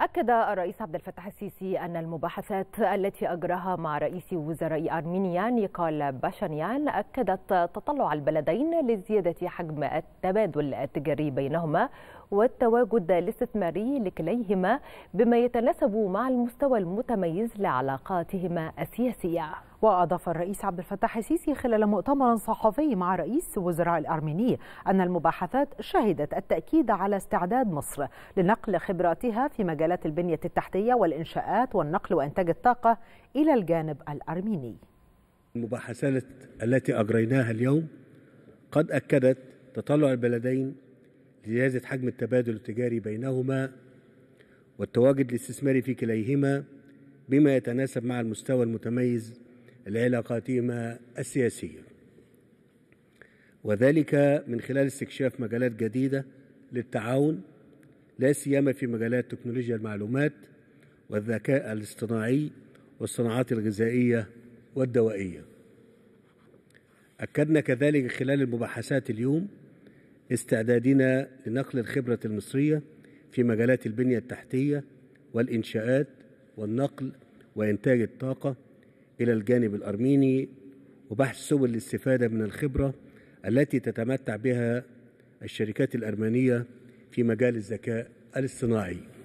أكد الرئيس عبد الفتاح السيسي أن المباحثات التي أجراها مع رئيس وزراء أرمينيا نيكول باشانيان أكدت تطلع البلدين لزيادة حجم التبادل التجاري بينهما والتواجد الاستثماري لكليهما بما يتناسب مع المستوى المتميز لعلاقاتهما السياسية وأضاف الرئيس عبد الفتاح السيسي خلال مؤتمر صحفي مع رئيس وزراء الأرميني أن المباحثات شهدت التأكيد على استعداد مصر لنقل خبراتها في مجالات البنية التحتية والإنشاءات والنقل وإنتاج الطاقة إلى الجانب الأرميني المباحثات التي أجريناها اليوم قد أكدت تطلع البلدين زيادة حجم التبادل التجاري بينهما والتواجد الاستثماري في كليهما بما يتناسب مع المستوى المتميز لعلاقاتهما السياسية وذلك من خلال استكشاف مجالات جديدة للتعاون لا سيما في مجالات تكنولوجيا المعلومات والذكاء الاصطناعي والصناعات الغذائية والدوائية أكدنا كذلك خلال المباحثات اليوم استعدادنا لنقل الخبرة المصرية في مجالات البنية التحتية والإنشاءات والنقل وإنتاج الطاقة إلى الجانب الأرميني وبحث سبل الاستفادة من الخبرة التي تتمتع بها الشركات الأرمنية في مجال الذكاء الاصطناعي